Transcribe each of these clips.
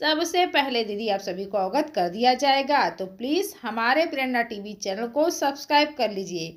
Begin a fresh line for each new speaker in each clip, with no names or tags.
सबसे पहले दीदी आप सभी को अवगत कर दिया जाएगा तो प्लीज़ हमारे प्रेरणा टीवी चैनल को सब्सक्राइब कर लीजिए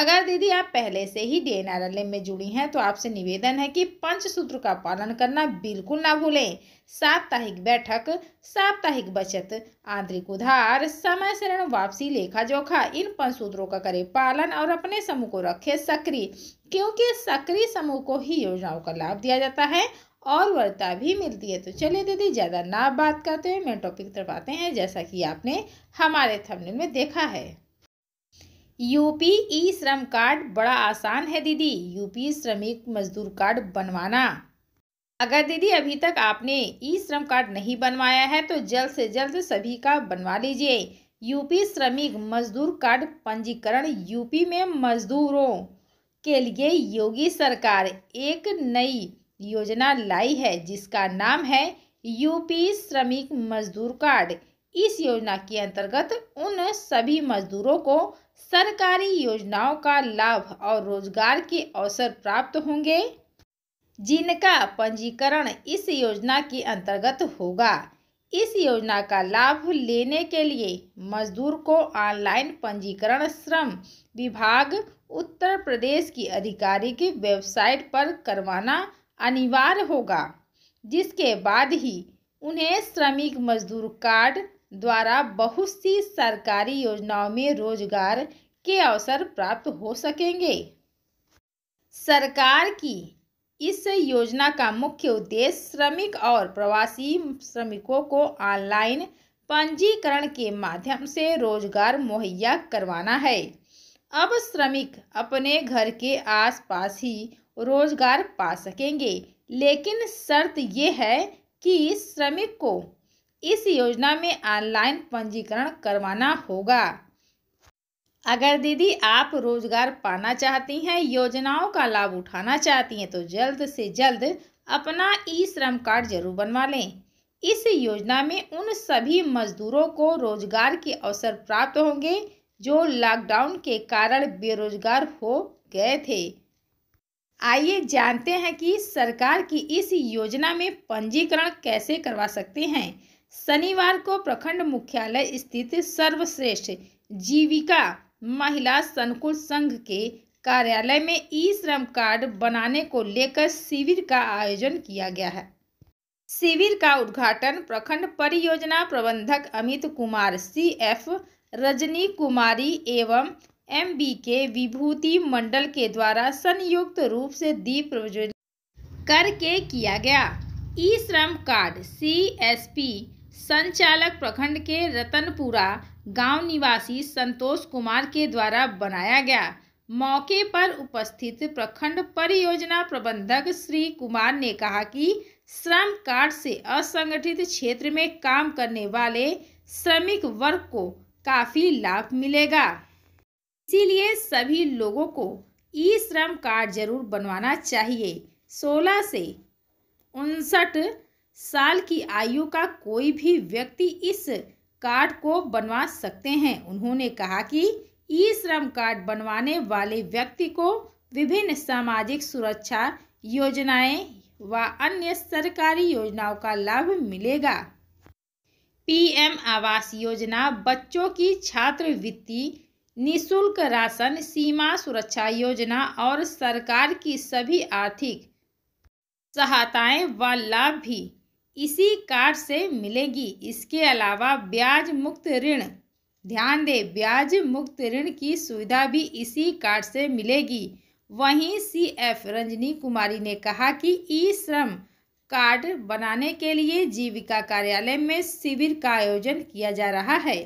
अगर दीदी आप पहले से ही डी एन में जुड़ी हैं तो आपसे निवेदन है कि पंच सूत्र का पालन करना बिल्कुल ना भूलें साप्ताहिक बैठक साप्ताहिक बचत आंतरिक उधार समय से ऋण वापसी लेखा जोखा इन पंच सूत्रों का करें पालन और अपने समूह को रखें सक्रिय क्योंकि सक्रिय समूह को ही योजनाओं का लाभ दिया जाता है और वर्ता भी मिलती है तो चलिए दीदी ज़्यादा ना बात करते हुए मेन टॉपिक तरफ आते हैं जैसा कि आपने हमारे थंबनेल में देखा है यूपी ई श्रम कार्ड बड़ा आसान है दीदी यूपी श्रमिक मजदूर कार्ड बनवाना अगर दीदी अभी तक आपने ई श्रम कार्ड नहीं बनवाया है तो जल्द से जल्द सभी का बनवा लीजिए यूपी श्रमिक मजदूर कार्ड पंजीकरण यूपी में मजदूरों के लिए योगी सरकार एक नई योजना लाई है जिसका नाम है यूपी श्रमिक मजदूर कार्ड इस योजना के अंतर्गत उन सभी मजदूरों को सरकारी योजनाओं का लाभ और रोजगार के अवसर प्राप्त होंगे जिनका पंजीकरण इस योजना के अंतर्गत होगा इस योजना का लाभ लेने के लिए मजदूर को ऑनलाइन पंजीकरण श्रम विभाग उत्तर प्रदेश की आधिकारिक वेबसाइट पर करवाना अनिवार्य होगा जिसके बाद ही उन्हें श्रमिक मजदूर कार्ड द्वारा बहुत सी सरकारी योजनाओं में रोजगार के अवसर प्राप्त हो सकेंगे सरकार की इस योजना का मुख्य उद्देश्य श्रमिक और प्रवासी श्रमिकों को ऑनलाइन पंजीकरण के माध्यम से रोजगार मुहैया करवाना है अब श्रमिक अपने घर के आसपास ही रोजगार पा सकेंगे लेकिन शर्त यह है कि श्रमिक को इस योजना में ऑनलाइन पंजीकरण करवाना होगा अगर दीदी आप रोजगार पाना चाहती हैं योजनाओं का लाभ उठाना चाहती हैं तो जल्द से जल्द अपना ई श्रम कार्ड जरूर बनवा लें इस योजना में उन सभी मजदूरों को रोजगार के अवसर प्राप्त होंगे जो लॉकडाउन के कारण बेरोजगार हो गए थे आइए जानते हैं कि सरकार की इस योजना में पंजीकरण कैसे करवा सकते हैं शनिवार को प्रखंड मुख्यालय स्थित सर्वश्रेष्ठ जीविका महिला संकुल संघ के कार्यालय में ई श्रम कार्ड बनाने को लेकर शिविर का आयोजन किया गया है शिविर का उद्घाटन प्रखंड परियोजना प्रबंधक अमित कुमार सी एफ रजनी कुमारी एवं एम बी के विभूति मंडल के द्वारा संयुक्त रूप से दीप प्रज्वलित करके किया गया ई श्रम कार्ड सी एस पी संचालक प्रखंड के रतनपुरा गांव निवासी संतोष कुमार के द्वारा बनाया गया मौके पर उपस्थित प्रखंड परियोजना प्रबंधक श्री कुमार ने कहा कि श्रम कार्ड से असंगठित क्षेत्र में काम करने वाले श्रमिक वर्ग को काफ़ी लाभ मिलेगा इसीलिए सभी लोगों को ई श्रम कार्ड जरूर बनवाना चाहिए 16 से उनसठ साल की आयु का कोई भी व्यक्ति इस कार्ड को बनवा सकते हैं उन्होंने कहा कि ई श्रम कार्ड बनवाने वाले व्यक्ति को विभिन्न सामाजिक सुरक्षा योजनाएं व अन्य सरकारी योजनाओं का लाभ मिलेगा पीएम आवास योजना बच्चों की छात्रवृत्ति निशुल्क राशन सीमा सुरक्षा योजना और सरकार की सभी आर्थिक सहायताएं व लाभ भी इसी कार्ड से मिलेगी इसके अलावा ब्याज मुक्त ऋण ध्यान दें ब्याज मुक्त ऋण की सुविधा भी इसी कार्ड से मिलेगी वहीं सीएफ रंजनी कुमारी ने कहा कि ई श्रम कार्ड बनाने के लिए जीविका कार्यालय में शिविर का आयोजन किया जा रहा है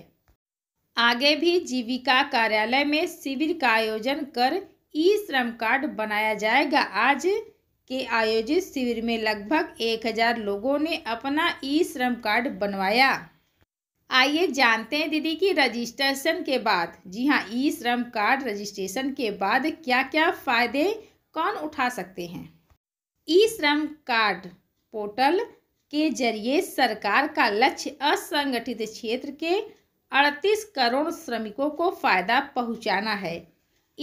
आगे भी जीविका कार्यालय में शिविर का आयोजन कर ई श्रम कार्ड बनाया जाएगा आज के आयोजित शिविर में लगभग एक हजार लोगों ने अपना ई श्रम कार्ड बनवाया आइए जानते हैं दीदी की रजिस्ट्रेशन के बाद जी हाँ ई श्रम कार्ड रजिस्ट्रेशन के बाद क्या क्या फ़ायदे कौन उठा सकते हैं ई श्रम कार्ड पोर्टल के जरिए सरकार का लक्ष्य असंगठित क्षेत्र के अड़तीस करोड़ श्रमिकों को फ़ायदा पहुंचाना है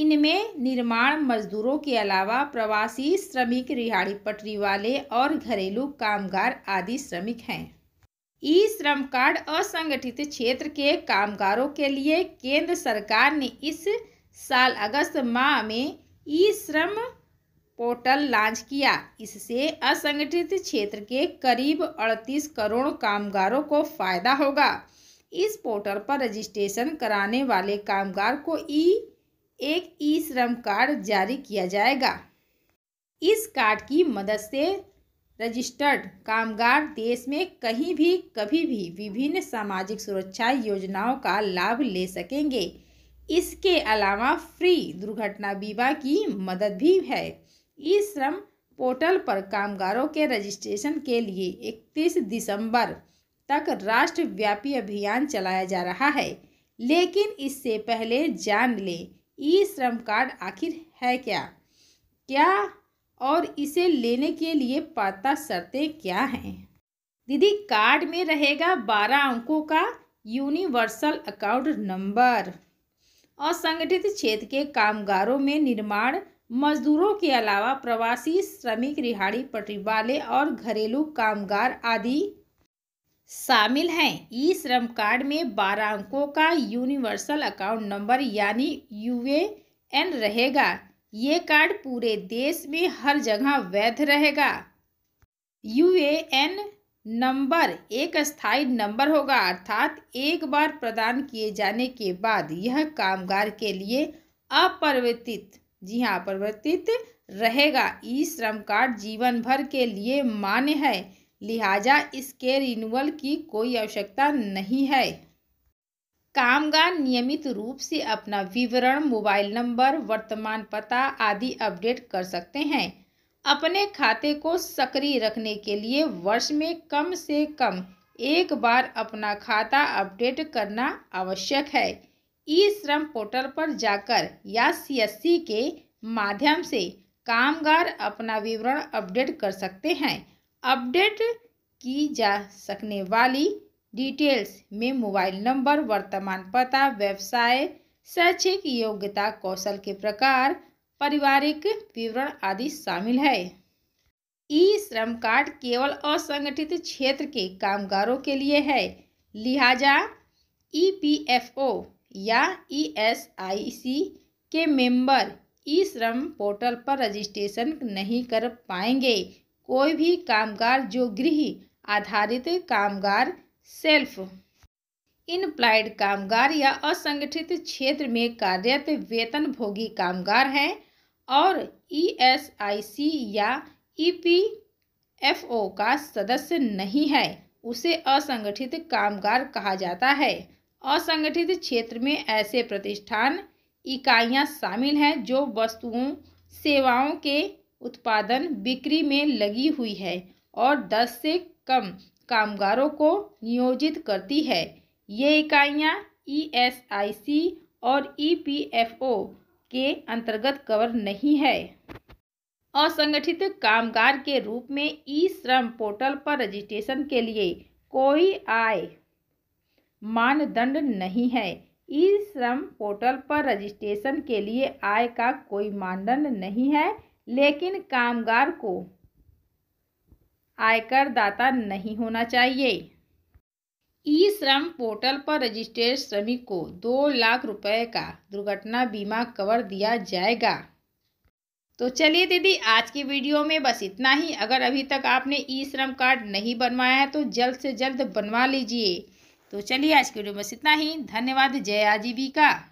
इनमें निर्माण मजदूरों के अलावा प्रवासी श्रमिक रिहाड़ी पटरी वाले और घरेलू कामगार आदि श्रमिक हैं ई श्रम कार्ड असंगठित क्षेत्र के कामगारों के लिए केंद्र सरकार ने इस साल अगस्त माह में ई श्रम पोर्टल लॉन्च किया इससे असंगठित क्षेत्र के करीब 38 करोड़ कामगारों को फायदा होगा इस पोर्टल पर रजिस्ट्रेशन कराने वाले कामगार को ई एक ई श्रम कार्ड जारी किया जाएगा इस कार्ड की मदद से रजिस्टर्ड कामगार देश में कहीं भी कभी भी विभिन्न सामाजिक सुरक्षा योजनाओं का लाभ ले सकेंगे इसके अलावा फ्री दुर्घटना बीमा की मदद भी है ई श्रम पोर्टल पर कामगारों के रजिस्ट्रेशन के लिए 31 दिसंबर तक राष्ट्रव्यापी अभियान चलाया जा रहा है लेकिन इससे पहले जान लें ई श्रम कार्ड आखिर है क्या क्या और इसे लेने के लिए पाता शर्तें क्या हैं दीदी कार्ड में रहेगा बारह अंकों का यूनिवर्सल अकाउंट नंबर असंगठित क्षेत्र के कामगारों में निर्माण मजदूरों के अलावा प्रवासी श्रमिक रिहाड़ी पटरी वाले और घरेलू कामगार आदि शामिल हैं ई श्रम कार्ड में बारह अंकों का यूनिवर्सल अकाउंट नंबर यानी यू एन रहेगा ये कार्ड पूरे देश में हर जगह वैध रहेगा यू एन नंबर एक स्थायी नंबर होगा अर्थात एक बार प्रदान किए जाने के बाद यह कामगार के लिए अपरिवर्तित जी हाँ अपरिवर्तित रहेगा ई श्रम कार्ड जीवन भर के लिए मान्य है लिहाजा इसके रिन्यूअल की कोई आवश्यकता नहीं है कामगार नियमित रूप से अपना विवरण मोबाइल नंबर वर्तमान पता आदि अपडेट कर सकते हैं अपने खाते को सक्रिय रखने के लिए वर्ष में कम से कम एक बार अपना खाता अपडेट करना आवश्यक है ई श्रम पोर्टल पर जाकर या सीएससी के माध्यम से कामगार अपना विवरण अपडेट कर सकते हैं अपडेट की जा सकने वाली डिटेल्स में मोबाइल नंबर वर्तमान पता व्यवसाय शैक्षिक योग्यता कौशल के प्रकार पारिवारिक विवरण आदि शामिल है ई श्रम कार्ड केवल असंगठित क्षेत्र के कामगारों के लिए है लिहाजा ई पी एफ ओ या ई एस आई सी के मेंबर ई श्रम पोर्टल पर रजिस्ट्रेशन नहीं कर पाएंगे कोई भी कामगार जो गृह आधारित कामगार सेल्फ इनप्लाइड कामगार या असंगठित क्षेत्र में कार्यरत वेतनभोगी कामगार हैं और ईएसआईसी या ईपीएफओ का सदस्य नहीं है उसे असंगठित कामगार कहा जाता है असंगठित क्षेत्र में ऐसे प्रतिष्ठान इकाइयां शामिल हैं जो वस्तुओं सेवाओं के उत्पादन बिक्री में लगी हुई है और 10 से कम कामगारों को नियोजित करती है ये इकाइयाँ ईएसआईसी e और ईपीएफओ e के अंतर्गत कवर नहीं है असंगठित कामगार के रूप में ई श्रम पोर्टल पर रजिस्ट्रेशन के लिए कोई आय मानदंड नहीं है ई श्रम पोर्टल पर रजिस्ट्रेशन के लिए आय का कोई मानदंड नहीं है लेकिन कामगार को आयकर दाता नहीं होना चाहिए ई श्रम पोर्टल पर रजिस्टर्ड श्रमिक को दो लाख रुपए का दुर्घटना बीमा कवर दिया जाएगा तो चलिए दीदी आज की वीडियो में बस इतना ही अगर अभी तक आपने ई श्रम कार्ड नहीं बनवाया है तो जल्द से जल्द बनवा लीजिए तो चलिए आज की वीडियो में बस इतना ही धन्यवाद जय आजीविका